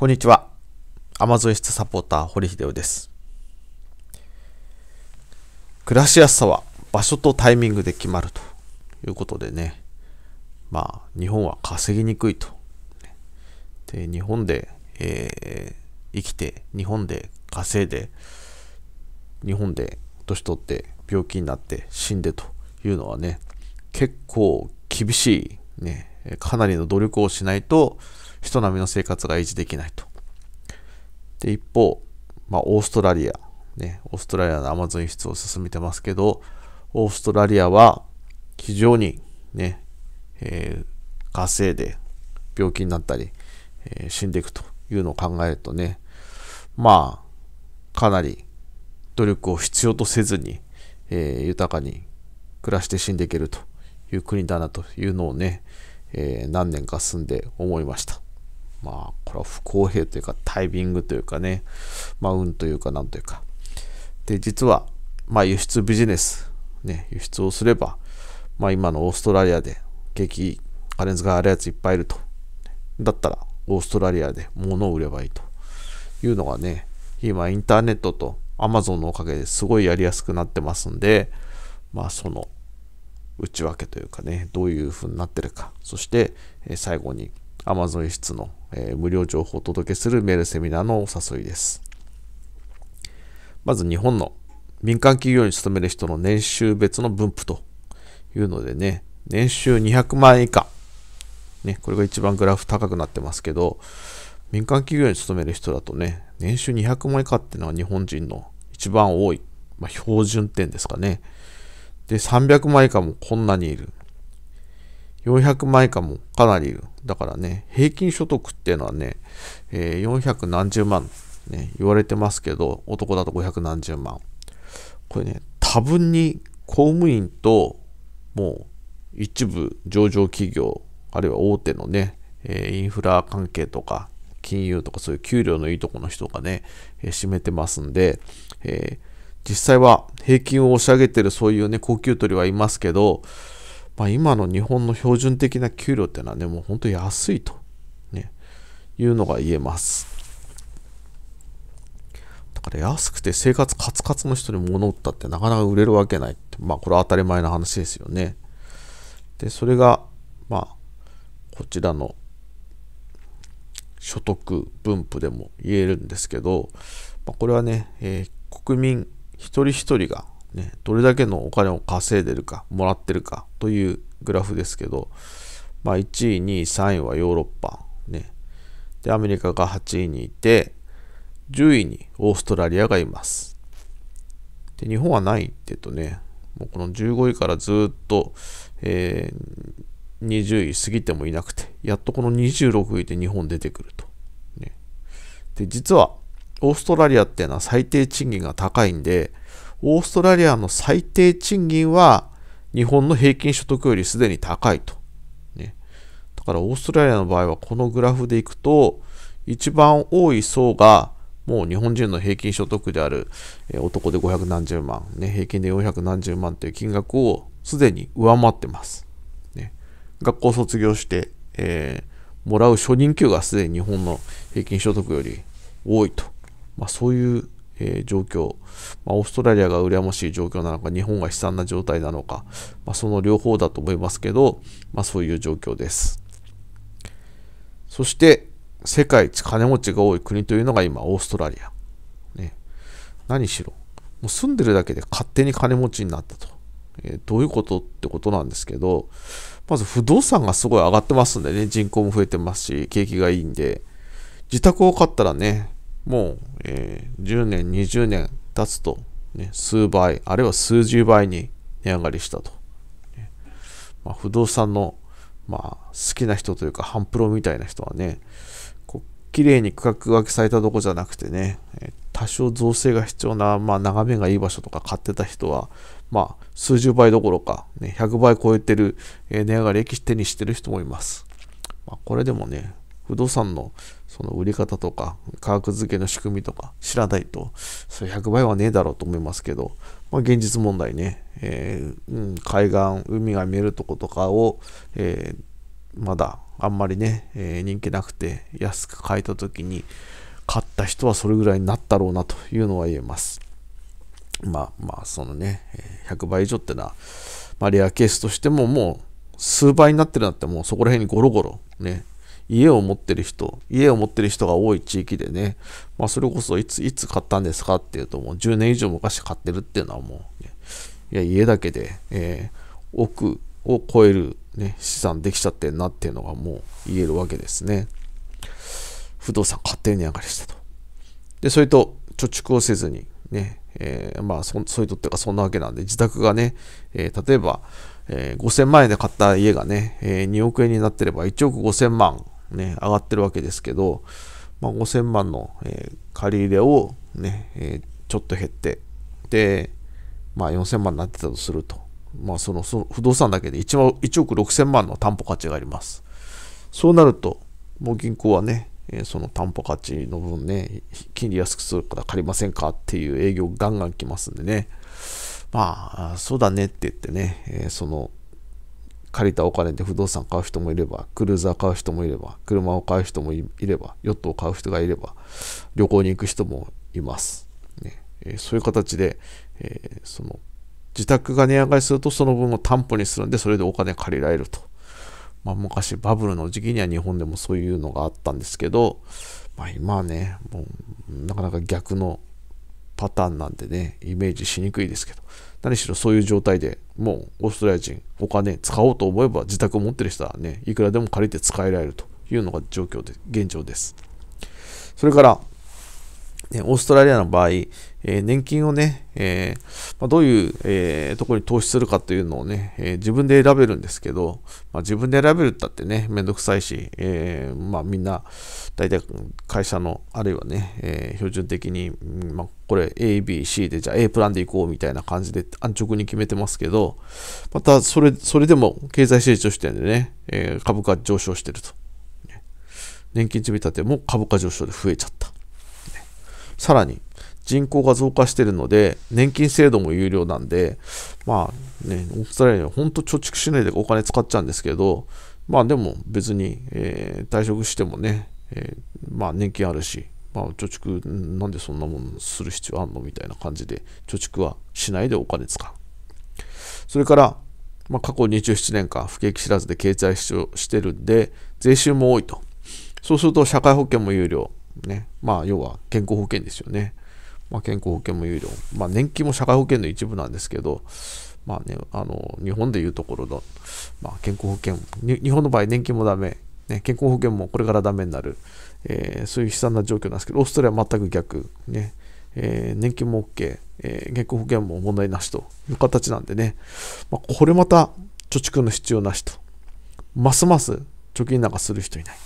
こんにちは。アマゾン室サポーター、堀秀夫です。暮らしやすさは場所とタイミングで決まるということでね、まあ、日本は稼ぎにくいと。で、日本で、えー、生きて、日本で稼いで、日本で年取って病気になって死んでというのはね、結構厳しいね、かなりの努力をしないと、人並みの生活が維持できないと。で、一方、まあ、オーストラリア、ね、オーストラリアのアマゾン輸出を進めてますけど、オーストラリアは非常にね、えー、稼いで病気になったり、えー、死んでいくというのを考えるとね、まあ、かなり努力を必要とせずに、えー、豊かに暮らして死んでいけるという国だなというのをね、えー、何年か住んで思いました。まあ、これは不公平というか、タイミングというかね、まあ、運というか、なんというか。で、実は、まあ、輸出ビジネス、ね、輸出をすれば、まあ、今のオーストラリアで、激、気、カレンズがあるやついっぱいいると。だったら、オーストラリアで物を売ればいいというのがね、今、インターネットと Amazon のおかげですごいやりやすくなってますんで、まあ、その、内訳というかね、どういう風になってるか、そして、え最後に Amazon 室の、え無料情報をお届けするメールセミナーのお誘いです。まず日本の民間企業に勤める人の年収別の分布というのでね、年収200万円以下、ね、これが一番グラフ高くなってますけど、民間企業に勤める人だとね、年収200万以下っていうのは日本人の一番多い、まあ、標準点ですかね。で、300枚以下もこんなにいる。400枚以下もかなりいる。だからね、平均所得っていうのはね、えー、400何十万、ね、言われてますけど、男だと500何十万。これね、多分に公務員と、もう一部上場企業、あるいは大手のね、えインフラ関係とか、金融とかそういう給料のいいとこの人がね、え占めてますんで、えー実際は平均を押し上げてるそういうね、高級鳥はいますけど、まあ、今の日本の標準的な給料っていうのはね、もう本当安いと、ね、いうのが言えます。だから安くて生活カツカツの人に物を売ったってなかなか売れるわけないって、まあこれは当たり前の話ですよね。で、それが、まあ、こちらの所得分布でも言えるんですけど、まあ、これはね、えー、国民一人一人が、ね、どれだけのお金を稼いでるか、もらってるかというグラフですけど、まあ、1位、2位、3位はヨーロッパ、ね。で、アメリカが8位にいて、10位にオーストラリアがいます。で、日本はないって言うとね、もうこの15位からずっと、えー、20位過ぎてもいなくて、やっとこの26位で日本出てくると。ね、で、実は、オーストラリアっていうのは最低賃金が高いんで、オーストラリアの最低賃金は日本の平均所得よりすでに高いと。ね、だからオーストラリアの場合はこのグラフでいくと、一番多い層がもう日本人の平均所得である、男で500何十万、ね、平均で400何十万という金額をすでに上回ってます。ね、学校卒業して、えー、もらう初任給がすでに日本の平均所得より多いと。まあ、そういう、えー、状況、まあ、オーストラリアが羨ましい状況なのか、日本が悲惨な状態なのか、まあ、その両方だと思いますけど、まあ、そういう状況です。そして、世界一金持ちが多い国というのが今、オーストラリア。ね、何しろ、もう住んでるだけで勝手に金持ちになったと。えー、どういうことってことなんですけど、まず不動産がすごい上がってますんでね、人口も増えてますし、景気がいいんで、自宅を買ったらね、もう、えー、10年、20年経つと、ね、数倍、あるいは数十倍に値上がりしたと。ね、まあ、不動産の、まあ、好きな人というか、半プロみたいな人はね、こう綺麗に区画分けされたとこじゃなくてね、多少造成が必要な、まあ、眺めがいい場所とか買ってた人は、まあ、数十倍どころか、ね、100倍超えてる、えー、値上がり史手にしてる人もいます。まあ、これでもね、不動産のその売り方とか、価格付けの仕組みとか知らないと、それ100倍はねえだろうと思いますけど、まあ、現実問題ね、えー、うん、海岸、海が見えるとことかを、えー、まだあんまりね、えー、人気なくて安く買えた時に、買った人はそれぐらいになったろうなというのは言えます。まあまあ、そのね、100倍以上ってのは、まあ、レアケースとしてももう数倍になってるなってもうそこら辺にゴロゴロね、家を持ってる人、家を持ってる人が多い地域でね、まあ、それこそいつ、いつ買ったんですかっていうと、もう10年以上昔買ってるっていうのはもう、ね、いや、家だけで、えー、億を超える、ね、資産できちゃってんなっていうのがもう言えるわけですね。不動産勝手に上がりしたと。で、それと貯蓄をせずに、ね、えー、まあそ、そうとってかそんなわけなんで、自宅がね、えー、例えば、えー、5000万円で買った家がね、えー、2億円になってれば1億5000万ね、上がってるわけですけど、まあ、5000万の、えー、借り入れをね、えー、ちょっと減って、で、まあ、4000万になってたとすると、まあ、そのその不動産だけで 1, 1億6000万の担保価値があります。そうなると、もう銀行はね、えー、その担保価値の分ね、金利安くするから借りませんかっていう営業ガンガン来ますんでね、まあ、そうだねって言ってね、えー、その借りたお金で不動産買う人もいれば、クルーザー買う人もいれば、車を買う人もいれば、ヨットを買う人がいれば、旅行に行く人もいます。ねえー、そういう形で、えー、その自宅が値上がりするとその分を担保にするんで、それでお金借りられると。まあ、昔バブルの時期には日本でもそういうのがあったんですけど、まあ、今はね、もうなかなか逆のパターンなんでね、イメージしにくいですけど、何しろそういう状態でもうオーストラリア人、お金使おうと思えば自宅を持ってる人はね、いくらでも借りて使えられるというのが状況で、現状です。それから、ね、オーストラリアの場合、えー、年金をね、えー、まあ、どういう、えー、ところに投資するかというのをね、え自分で選べるんですけど、まあ、自分で選べるったってね、めんどくさいし、えまあ、みんな、大体会社の、あるいはね、え標準的に、まあ、これ A、B、C で、じゃあ A プランで行こうみたいな感じで安直に決めてますけど、またそれ、それでも経済成長しるんでね、え株価上昇してると。年金積み立ても株価上昇で増えちゃった。さらに人口が増加してるので、年金制度も有料なんで、まあね、オーストラリアは本当貯蓄しないでお金使っちゃうんですけど、まあでも別に、えー、退職してもね、えー、まあ年金あるし、まあ、貯蓄なんでそんなもんする必要あんのみたいな感じで貯蓄はしないでお金使うそれから、まあ、過去27年間不景気知らずで経済主張してるんで税収も多いとそうすると社会保険も有料ね。まあ、要は健康保険ですよね。まあ、健康保険も有料。まあ、年金も社会保険の一部なんですけど、まあね、あの、日本でいうところの、まあ、健康保険、日本の場合年金もダメ、ね、健康保険もこれからダメになる、えー、そういう悲惨な状況なんですけど、オーストラリアは全く逆、ね、えー、年金も OK、えー、健康保険も問題なしという形なんでね、まあ、これまた貯蓄の必要なしと、ますます貯金なんかする人いない。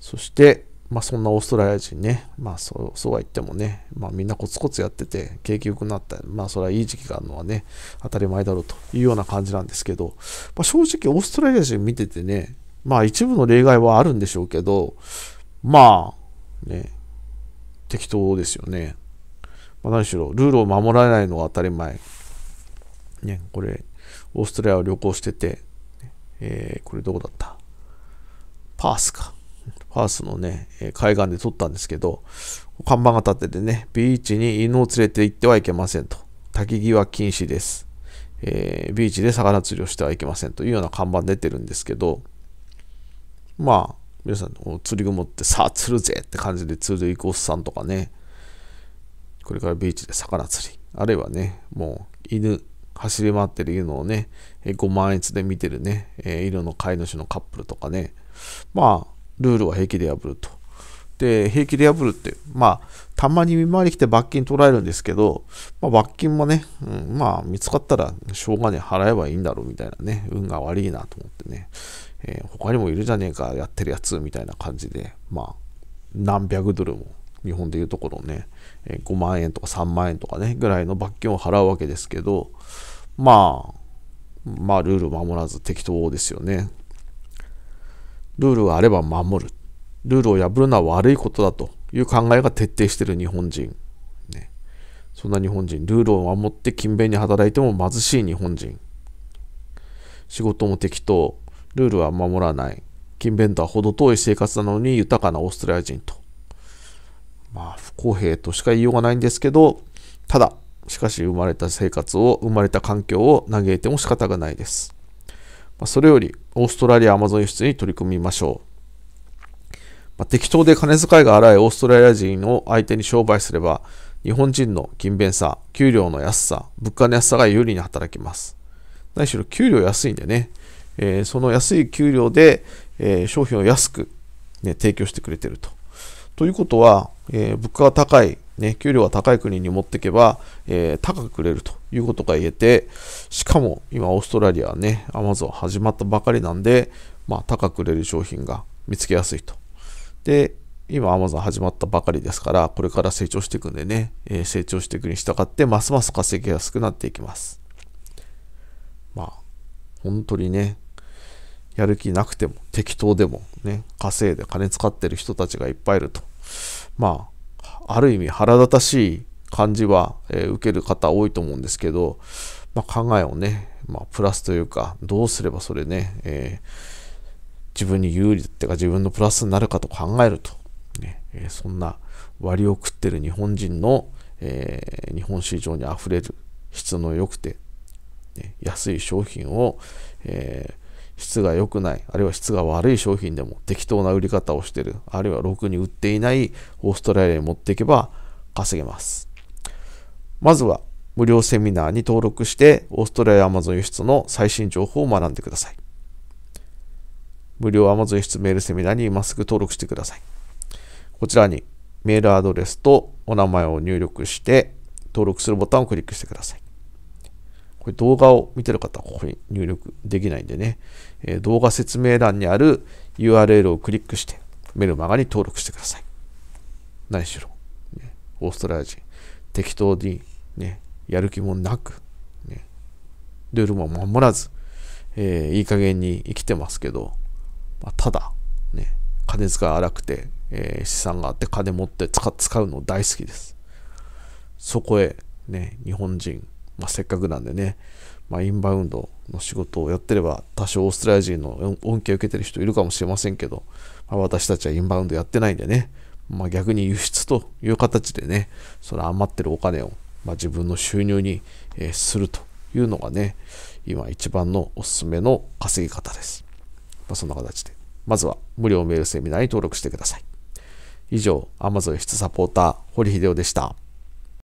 そして、まあ、そんなオーストラリア人ね、まあそう、そうは言ってもね、まあ、みんなコツコツやってて、景気良くなった、まあ、それはいい時期があるのはね、当たり前だろうというような感じなんですけど、まあ、正直、オーストラリア人見ててね、まあ、一部の例外はあるんでしょうけど、まあ、ね、適当ですよね。まあ、何しろ、ルールを守られないのは当たり前。ね、これ、オーストラリアを旅行してて、えー、これどこだったパースか。ファースのね、海岸で撮ったんですけど、看板が立っててね、ビーチに犬を連れて行ってはいけませんと。き際禁止です。えー、ビーチで魚釣りをしてはいけませんというような看板出てるんですけど、まあ、皆さん、釣り具持ってさあ釣るぜって感じで釣る行くおっさんとかね、これからビーチで魚釣り、あるいはね、もう犬、走り回ってる犬をね、5万円で見てるね、え色の飼い主のカップルとかね、まあ、ルールは平気で破ると。で、平気で破るって、まあ、たまに見回り来て罰金取られるんですけど、まあ、罰金もね、うん、まあ、見つかったら、しょうがね、払えばいいんだろうみたいなね、運が悪いなと思ってね、えー、他にもいるじゃねえか、やってるやつみたいな感じで、まあ、何百ドルも、日本でいうところね、えー、5万円とか3万円とかね、ぐらいの罰金を払うわけですけど、まあ、まあ、ルール守らず適当ですよね。ルールがあれば守る。ルールを破るのは悪いことだという考えが徹底している日本人。ね、そんな日本人。ルールを守って勤勉に働いても貧しい日本人。仕事も適当。ルールは守らない。勤勉とは程遠い生活なのに豊かなオーストラリア人と。まあ、不公平としか言いようがないんですけど、ただ、しかし生まれた生活を、生まれた環境を嘆いても仕方がないです。まそれよりオーストラリアアマゾン輸出に取り組みましょう。まあ、適当で金遣いが荒いオーストラリア人を相手に商売すれば、日本人の勤勉さ、給料の安さ、物価の安さが有利に働きます。何しろ給料安いんでね、えー、その安い給料で、えー、商品を安く、ね、提供してくれてると。ということは、えー、物価が高いね、給料が高い国に持っていけば、えー、高くくれるということが言えて、しかも今オーストラリアはね、アマゾン始まったばかりなんで、まあ、高く売れる商品が見つけやすいと。で、今アマゾン始まったばかりですから、これから成長していくんでね、えー、成長していくに従って、ますます稼ぎやすくなっていきます。まあ、本当にね、やる気なくても、適当でも、ね、稼いで金使ってる人たちがいっぱいいると。まあ、ある意味腹立たしい感じは、えー、受ける方多いと思うんですけど、まあ、考えをね、まあ、プラスというかどうすればそれね、えー、自分に有利っていうか自分のプラスになるかと考えると、ねえー、そんな割を食ってる日本人の、え日本市場にあふれる質の良くて、ね、安い商品を、えー質が良くない、あるいは質が悪い商品でも適当な売り方をしてる、あるいはろくに売っていないオーストラリアに持っていけば稼げます。まずは無料セミナーに登録してオーストラリアアマゾン輸出の最新情報を学んでください。無料 Amazon 輸出メールセミナーに今すぐ登録してください。こちらにメールアドレスとお名前を入力して登録するボタンをクリックしてください。これ動画を見てる方はここに入力できないんでね、えー、動画説明欄にある URL をクリックして、メルマガに登録してください。何しろ、ね、オーストラリア人、適当に、ね、やる気もなく、ね、ルールも守らず、えー、いい加減に生きてますけど、まあ、ただ、ね、金遣い荒くて、えー、資産があって金持って使うの大好きです。そこへ、ね、日本人、まあ、せっかくなんでね、まあ、インバウンドの仕事をやってれば多少オーストラリア人の恩恵を受けてる人いるかもしれませんけど、まあ、私たちはインバウンドやってないんでね、まあ、逆に輸出という形でねその余ってるお金を、ま自分の収入に、えするというのがね今一番のおすすめの稼ぎ方です、まそんな形でまずは無料メールセミナーに登録してください以上 Amazon 輸出サポーター堀秀夫でした